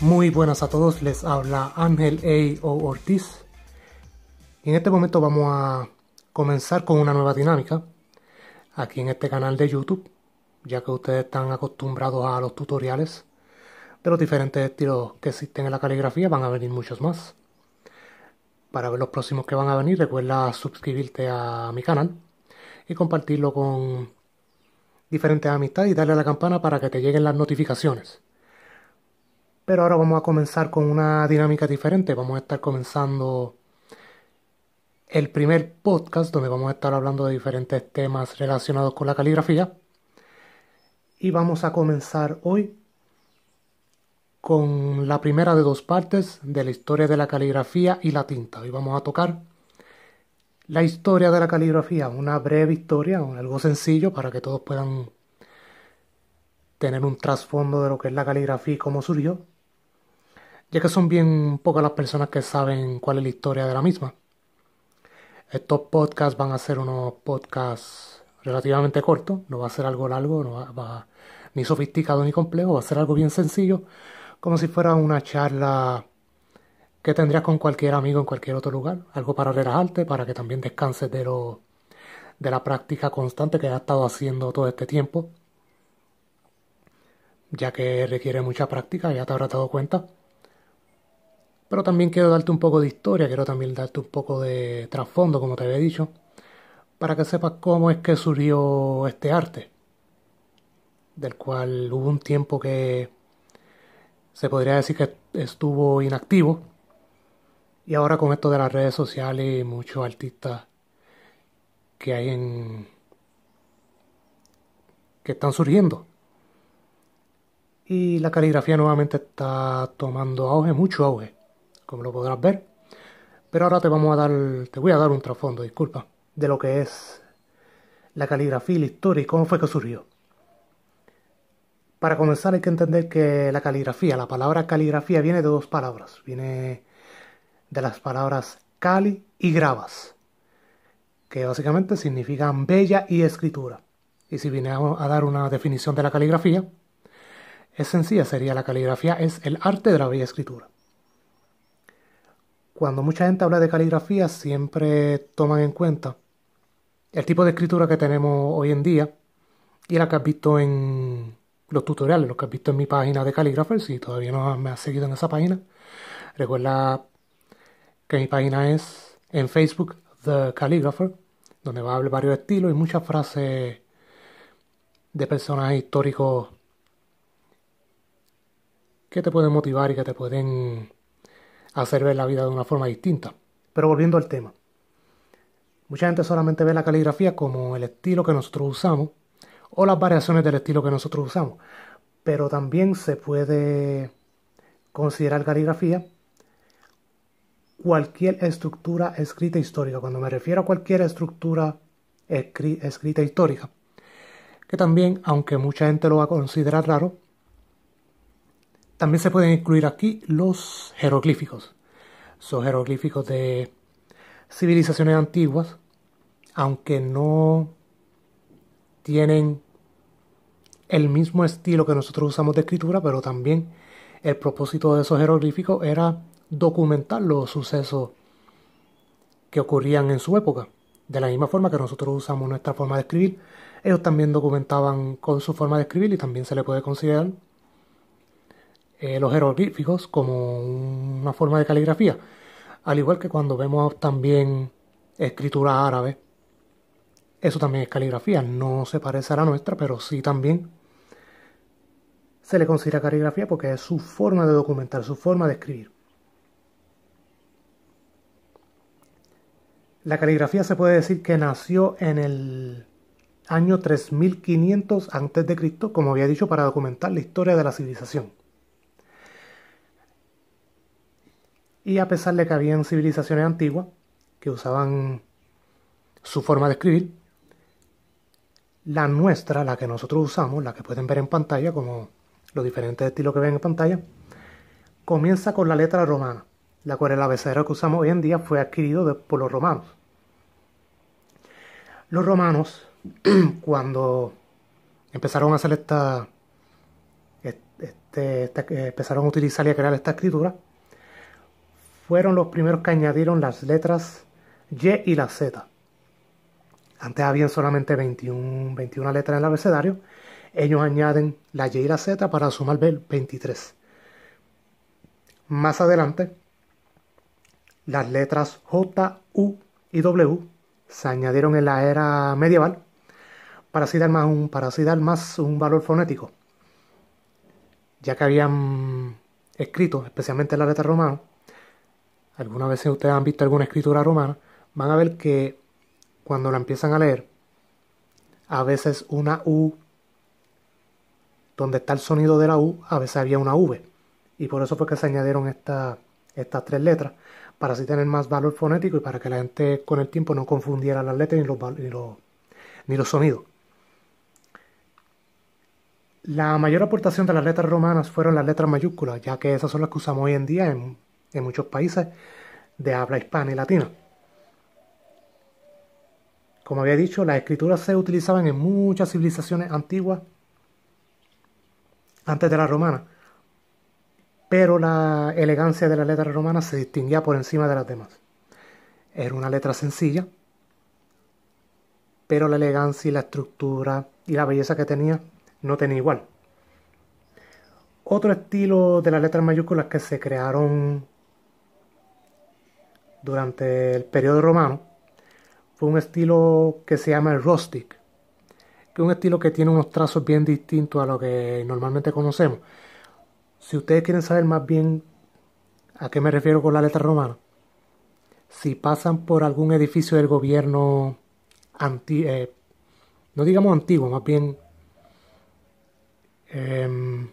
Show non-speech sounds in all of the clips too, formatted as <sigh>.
Muy buenas a todos, les habla Ángel A. O. Ortiz. Y en este momento vamos a comenzar con una nueva dinámica aquí en este canal de YouTube, ya que ustedes están acostumbrados a los tutoriales de los diferentes estilos que existen en la caligrafía, van a venir muchos más. Para ver los próximos que van a venir, recuerda suscribirte a mi canal y compartirlo con diferentes amistades y darle a la campana para que te lleguen las notificaciones. Pero ahora vamos a comenzar con una dinámica diferente. Vamos a estar comenzando el primer podcast donde vamos a estar hablando de diferentes temas relacionados con la caligrafía. Y vamos a comenzar hoy con la primera de dos partes de la historia de la caligrafía y la tinta. Hoy vamos a tocar la historia de la caligrafía, una breve historia, algo sencillo para que todos puedan tener un trasfondo de lo que es la caligrafía y cómo surgió, ya que son bien pocas las personas que saben cuál es la historia de la misma. Estos podcasts van a ser unos podcasts relativamente cortos, no va a ser algo largo, no va, ni sofisticado ni complejo, va a ser algo bien sencillo, como si fuera una charla que tendrías con cualquier amigo en cualquier otro lugar. Algo para relajarte, para que también descanses de, lo, de la práctica constante que has estado haciendo todo este tiempo. Ya que requiere mucha práctica, ya te habrás dado cuenta. Pero también quiero darte un poco de historia, quiero también darte un poco de trasfondo, como te había dicho, para que sepas cómo es que surgió este arte, del cual hubo un tiempo que se podría decir que estuvo inactivo, y ahora con esto de las redes sociales y muchos artistas que hay en. que están surgiendo. Y la caligrafía nuevamente está tomando auge, mucho auge, como lo podrás ver. Pero ahora te vamos a dar. te voy a dar un trasfondo, disculpa, de lo que es la caligrafía y la historia y cómo fue que surgió. Para comenzar hay que entender que la caligrafía, la palabra caligrafía viene de dos palabras. Viene de las palabras cali y gravas, que básicamente significan bella y escritura. Y si vine a dar una definición de la caligrafía, es sencilla, sería la caligrafía es el arte de la bella escritura. Cuando mucha gente habla de caligrafía, siempre toman en cuenta el tipo de escritura que tenemos hoy en día y la que has visto en los tutoriales, lo que has visto en mi página de caligrafía, si todavía no me has seguido en esa página. Recuerda mi página es en Facebook The Calligrapher, donde va a hablar varios estilos y muchas frases de personajes históricos que te pueden motivar y que te pueden hacer ver la vida de una forma distinta. Pero volviendo al tema, mucha gente solamente ve la caligrafía como el estilo que nosotros usamos o las variaciones del estilo que nosotros usamos, pero también se puede considerar caligrafía cualquier estructura escrita histórica. Cuando me refiero a cualquier estructura escrita histórica, que también, aunque mucha gente lo va a considerar raro, también se pueden incluir aquí los jeroglíficos. Son jeroglíficos de civilizaciones antiguas, aunque no tienen el mismo estilo que nosotros usamos de escritura, pero también el propósito de esos jeroglíficos era documentar los sucesos que ocurrían en su época. De la misma forma que nosotros usamos nuestra forma de escribir, ellos también documentaban con su forma de escribir y también se le puede considerar eh, los jeroglíficos como una forma de caligrafía. Al igual que cuando vemos también escritura árabe, eso también es caligrafía, no se parece a la nuestra, pero sí también se le considera caligrafía porque es su forma de documentar, su forma de escribir. La caligrafía se puede decir que nació en el año 3500 a.C., como había dicho, para documentar la historia de la civilización. Y a pesar de que habían civilizaciones antiguas que usaban su forma de escribir, la nuestra, la que nosotros usamos, la que pueden ver en pantalla, como los diferentes estilos que ven en pantalla, comienza con la letra romana la cual el abecedario que usamos hoy en día fue adquirido por los romanos. Los romanos, <clears throat> cuando empezaron a hacer esta, este, eh, empezaron a utilizar y a crear esta escritura, fueron los primeros que añadieron las letras Y y la Z. Antes habían solamente 21, 21 letras en el abecedario. Ellos añaden la Y y la Z para sumar 23. Más adelante, las letras J, U y W se añadieron en la era medieval para así dar más un, más un valor fonético, ya que habían escrito, especialmente en la letra romana, algunas veces ustedes han visto alguna escritura romana, van a ver que cuando la empiezan a leer, a veces una U, donde está el sonido de la U, a veces había una V. Y por eso fue que se añadieron estas tres letras para así tener más valor fonético y para que la gente con el tiempo no confundiera las letras ni los, ni los, sonidos. La mayor aportación de las letras romanas fueron las letras mayúsculas, ya que esas son las que usamos hoy en día en, muchos países de habla hispana y latina. Como había dicho, las escrituras se utilizaban en muchas civilizaciones antiguas antes de la romana pero la elegancia de la letra romana se distinguía por encima de las demás. Era una letra sencilla, pero la elegancia y la estructura y la belleza que tenía no tenía igual. Otro estilo de las letras mayúsculas que se crearon durante el periodo romano fue un estilo que se llama el rustic, que es un estilo que tiene unos trazos bien distintos a lo que normalmente conocemos. Si ustedes quieren saber más bien a qué me refiero con la letra romana, si pasan por algún edificio del gobierno anti, eh, no digamos antiguo, más bien em,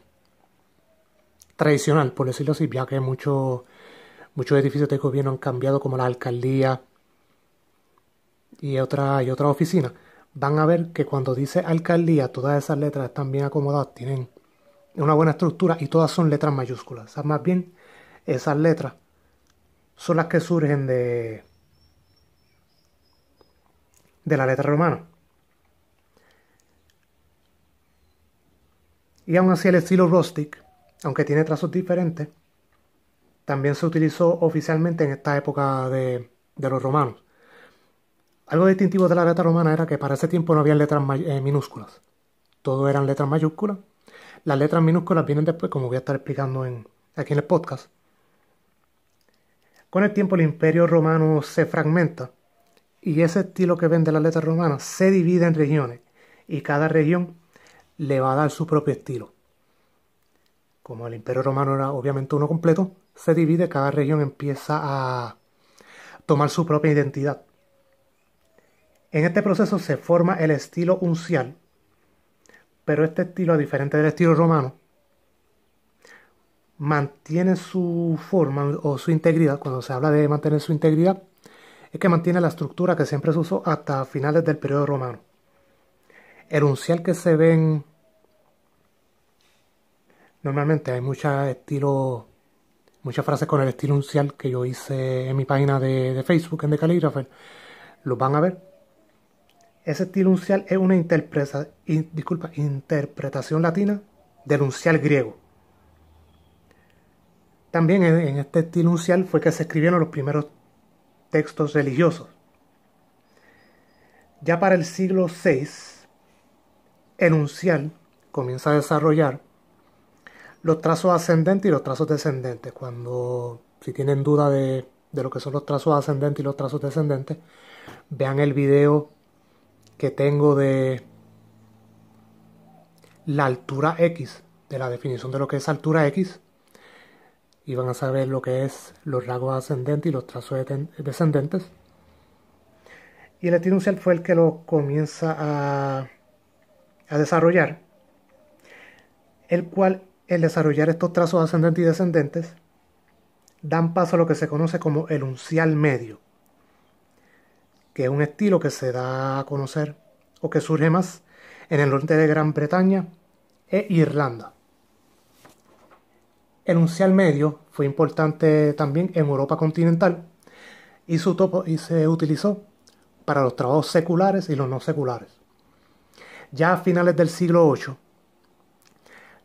tradicional, por decirlo así, ya que muchos muchos edificios del gobierno han cambiado, como la alcaldía y otra, y otra oficina, van a ver que cuando dice alcaldía, todas esas letras están bien acomodadas, tienen una buena estructura y todas son letras mayúsculas. más bien, esas letras son las que surgen de, de la letra romana. Y aún así el estilo rustic, aunque tiene trazos diferentes, también se utilizó oficialmente en esta época de, los romanos. Algo distintivo de la letra romana era que para ese tiempo no había letras eh, minúsculas. Todo eran letras mayúsculas las letras minúsculas vienen después, como voy a estar explicando en, aquí en el podcast. Con el tiempo el imperio romano se fragmenta y ese estilo que vende las letras romanas se divide en regiones y cada región le va a dar su propio estilo. Como el imperio romano era obviamente uno completo, se divide, cada región empieza a tomar su propia identidad. En este proceso se forma el estilo uncial, pero este estilo, a diferente del estilo romano, mantiene su forma o su integridad, cuando se habla de mantener su integridad, es que mantiene la estructura que siempre se usó hasta finales del periodo romano. El uncial que se ven normalmente hay muchos estilos, muchas frases con el estilo uncial que yo hice en mi página de, de Facebook en The Calligrapher, los van a ver ese estilo uncial es una interpretación latina del uncial griego. También en, este estilo uncial fue que se escribieron los primeros textos religiosos. Ya para el siglo VI, el uncial comienza a desarrollar los trazos ascendentes y los trazos descendentes. Cuando, si tienen duda de, de lo que son los trazos ascendentes y los trazos descendentes, vean el video que tengo de la altura X, de la definición de lo que es altura X, y van a saber lo que es los rasgos ascendentes y los trazos descendentes. Y el uncial fue el que lo comienza a, a desarrollar, el cual el desarrollar estos trazos ascendentes y descendentes dan paso a lo que se conoce como el uncial medio que es un estilo que se da a conocer o que surge más en el norte de Gran Bretaña e Irlanda. El uncial medio fue importante también en Europa continental y, su topo se utilizó para los trabajos seculares y los no seculares. Ya a finales del siglo VIII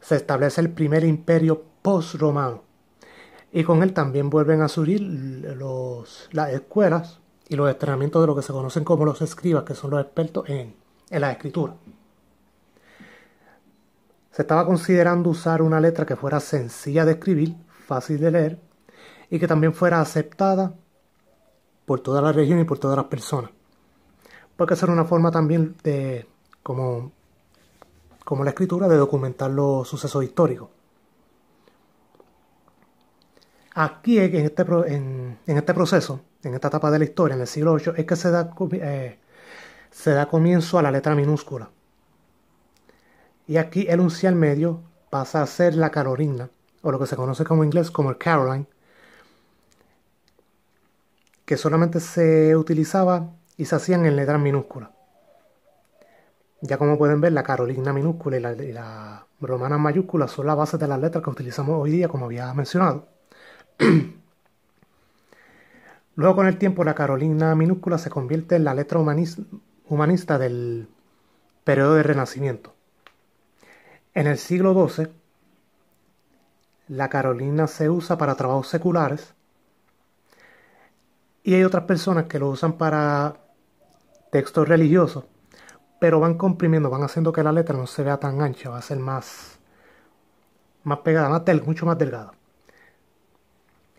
se establece el primer imperio post-romano y con él también vuelven a surgir los, las escuelas y los entrenamientos de lo que se conocen como los escribas, que son los expertos en, la escritura. Se estaba considerando usar una letra que fuera sencilla de escribir, fácil de leer y que también fuera aceptada por toda la región y por todas las personas. Porque ser una forma también de, como, como la escritura, de documentar los sucesos históricos. Aquí este en este, proceso, en esta etapa de la historia, en el siglo VIII, es que se da, eh, se da comienzo a la letra minúscula. Y aquí el uncial medio pasa a ser la Carolina, o lo que se conoce como inglés como el Caroline, que solamente se utilizaba y se hacían en letras minúsculas. Ya como pueden ver, la Carolina minúscula y la, y la romana mayúscula son la base de las letras que utilizamos hoy día, como había mencionado. <clears throat> Luego con el tiempo la Carolina minúscula se convierte en la letra humanista del periodo del Renacimiento. En el siglo XII, la Carolina se usa para trabajos seculares y hay otras personas que lo usan para textos religiosos, pero van comprimiendo, van haciendo que la letra no se vea tan ancha, va a ser más, más pegada, más del, mucho más delgada.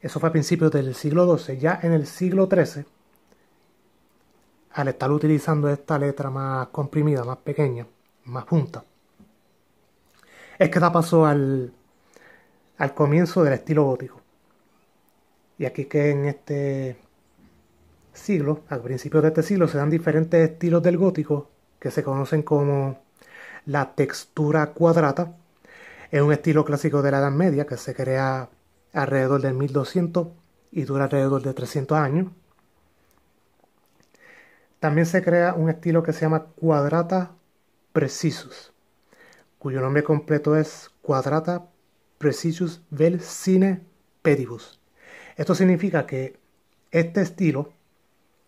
Eso fue a principios del siglo XII. Ya en el siglo XIII, al estar utilizando esta letra más comprimida, más pequeña, más punta, es que da paso al, al comienzo del estilo gótico. Y aquí que en este siglo, al principio de este siglo, se dan diferentes estilos del gótico que se conocen como la textura cuadrada. Es un estilo clásico de la Edad Media que se crea alrededor del 1200 y dura alrededor de 300 años. También se crea un estilo que se llama Cuadrata Precisus, cuyo nombre completo es Cuadrata Precisus vel Cine Pedibus. Esto significa que este estilo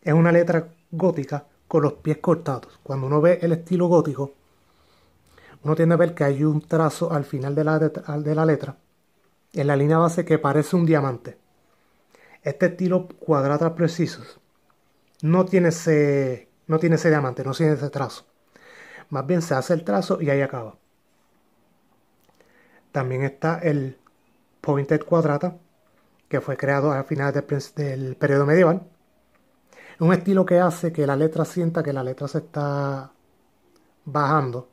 es una letra gótica con los pies cortados. Cuando uno ve el estilo gótico, uno tiende a ver que hay un trazo al final de la letra en la línea base que parece un diamante. Este estilo Cuadratas precisos no tiene ese, no tiene ese diamante, no tiene ese trazo. Más bien se hace el trazo y ahí acaba. También está el pointed cuadrata, que fue creado a finales del periodo medieval. Un estilo que hace que la letra sienta que la letra se está bajando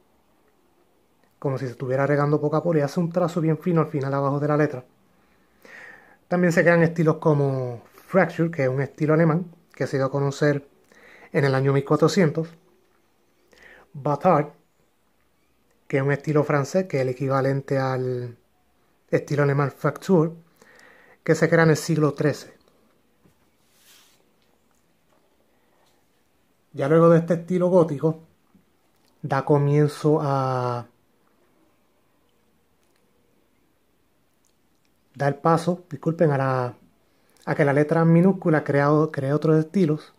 como si se estuviera regando poca a y hace un trazo bien fino al final abajo de la letra. También se crean estilos como Fracture, que es un estilo alemán, que se dio a conocer en el año 1400, Batard, que es un estilo francés, que es el equivalente al estilo alemán Fracture, que se crea en el siglo XIII. Ya luego de este estilo gótico, da comienzo a da el paso, disculpen, a, la, a que la letra minúscula creado otros estilos,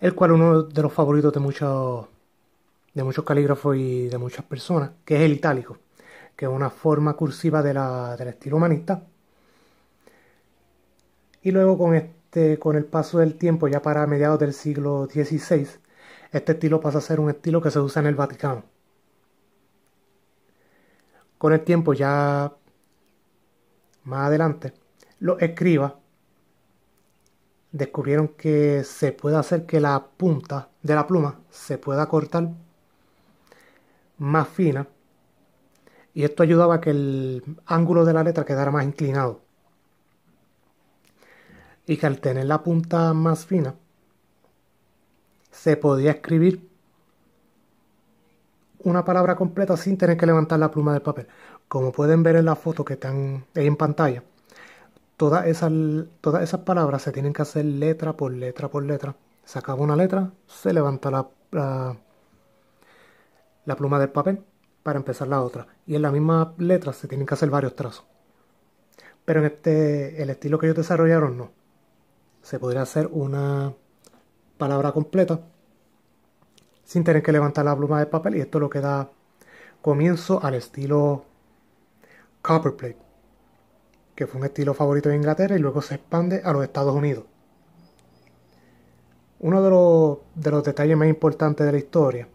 el cual uno de los favoritos de muchos, de muchos calígrafos y de muchas personas, que es el itálico, que es una forma cursiva de la, del estilo humanista. Y luego con, este, con el paso del tiempo, ya para mediados del siglo XVI, este estilo pasa a ser un estilo que se usa en el Vaticano. Con el tiempo ya más adelante, los escribas descubrieron que se puede hacer que la punta de la pluma se pueda cortar más fina y esto ayudaba a que el ángulo de la letra quedara más inclinado y que al tener la punta más fina se podía escribir una palabra completa sin tener que levantar la pluma del papel. Como pueden ver en la foto que están ahí en pantalla, todas esas, palabras se tienen que hacer letra por letra por letra. Se acaba una letra, se levanta la, la, pluma del papel para empezar la otra. Y en la misma letra se tienen que hacer varios trazos. Pero en este, el estilo que ellos desarrollaron no. Se podría hacer una palabra completa sin tener que levantar la pluma de papel y esto lo que da comienzo al estilo Copperplate, que fue un estilo favorito de Inglaterra y luego se expande a los Estados Unidos. Uno de los, de los detalles más importantes de la historia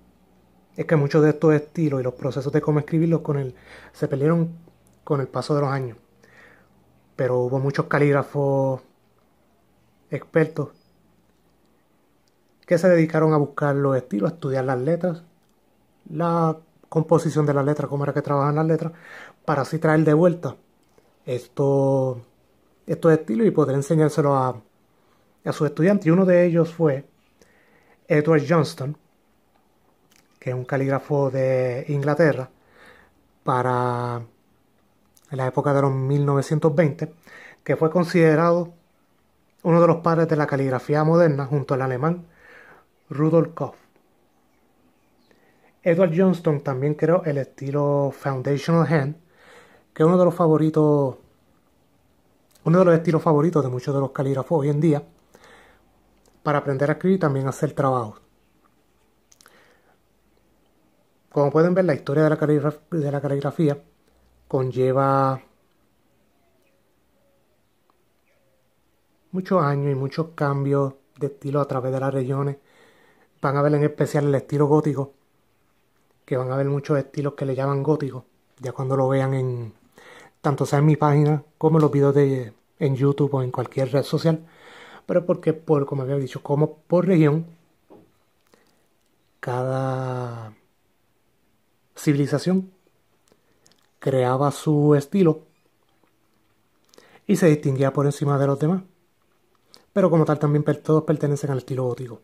es que muchos de estos estilos y los procesos de cómo escribirlos con se perdieron con el paso de los años. Pero hubo muchos calígrafos expertos que se dedicaron a buscar los estilos, a estudiar las letras, la composición de las letras, cómo era que trabajan las letras, para así traer de vuelta estos, estilos y poder enseñárselo a, a sus estudiantes. Y uno de ellos fue Edward Johnston, que es un calígrafo de Inglaterra, para la época de los 1920, que fue considerado uno de los padres de la caligrafía moderna junto al alemán Rudolf Koff. Edward Johnston también creó el estilo Foundational Hand, que es uno de los favoritos, uno de los estilos favoritos de muchos de los calígrafos hoy en día, para aprender a escribir y también hacer trabajo. Como pueden ver, la historia de la, de la caligrafía conlleva muchos años y muchos cambios de estilo a través de las regiones. Van a ver en especial el estilo gótico, que van a ver muchos estilos que le llaman gótico, ya cuando lo vean en, tanto sea en mi página como en los vídeos de, en YouTube o en cualquier red social, pero porque, por, como había dicho, como por región, cada civilización creaba su estilo y se distinguía por encima de los demás, pero como tal también todos pertenecen al estilo gótico.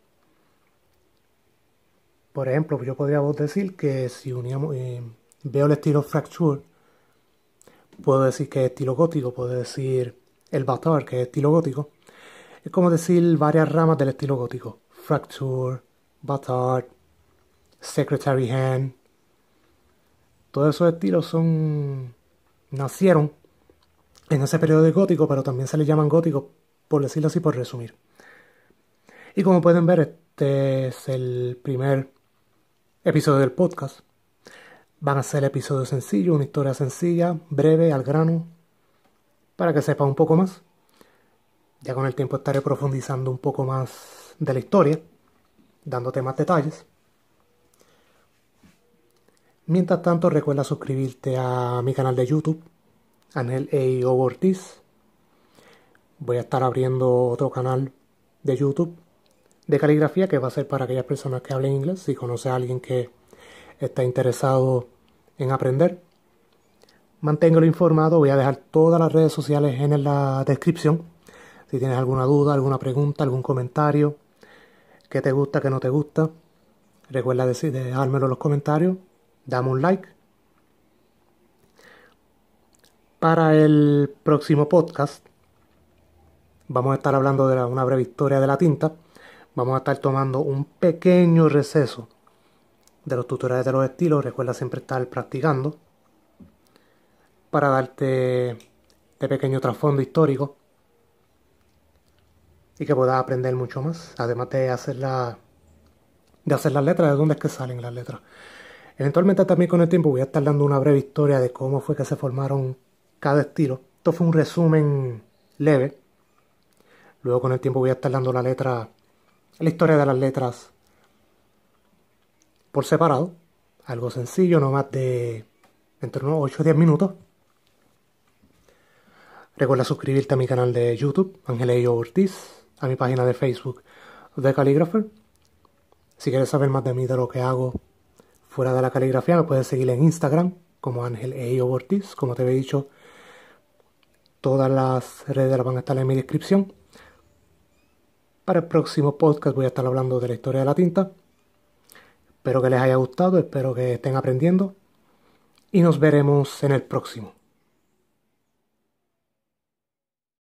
Por ejemplo, yo podría decir que si uníamos, eh, veo el estilo Fracture, puedo decir que es estilo gótico, puedo decir el Bastard, que es estilo gótico. Es como decir varias ramas del estilo gótico. Fracture, Bastard, Secretary Hand. Todos esos estilos son... nacieron en ese periodo de gótico, pero también se les llaman gótico, por decirlo así, por resumir. Y como pueden ver, este es el primer episodio del podcast. Van a ser episodios sencillos, una historia sencilla, breve, al grano, para que sepa un poco más. Ya con el tiempo estaré profundizando un poco más de la historia, dándote más detalles. Mientras tanto, recuerda suscribirte a mi canal de YouTube, Anel A.O. Ortiz. Voy a estar abriendo otro canal de YouTube de caligrafía que va a ser para aquellas personas que hablen inglés. Si conoce a alguien que está interesado en aprender. Manténgalo informado, voy a dejar todas las redes sociales en la descripción. Si tienes alguna duda, alguna pregunta, algún comentario, que te gusta, que no te gusta, recuerda decir, dejármelo en los comentarios, dame un like. Para el próximo podcast vamos a estar hablando de una breve historia de la tinta. Vamos a estar tomando un pequeño receso de los tutoriales de los estilos, recuerda siempre estar practicando para darte este pequeño trasfondo histórico y que puedas aprender mucho más, además de hacer, la, de hacer las letras, de dónde es que salen las letras. Eventualmente también con el tiempo voy a estar dando una breve historia de cómo fue que se formaron cada estilo. Esto fue un resumen leve. Luego con el tiempo voy a estar dando la letra, la historia de las letras por separado. Algo sencillo, no más de entre unos 8 o 10 minutos. Recuerda suscribirte a mi canal de YouTube, Ángel ángel Ortiz, a mi página de Facebook, de Calligrapher. Si quieres saber más de mí, de lo que hago fuera de la caligrafía, me puedes seguir en Instagram como Ángel Eio Ortiz. Como te había dicho, todas las redes van a estar en mi descripción. Para el próximo podcast voy a estar hablando de la historia de la tinta. Espero que les haya gustado, espero que estén aprendiendo y nos veremos en el próximo.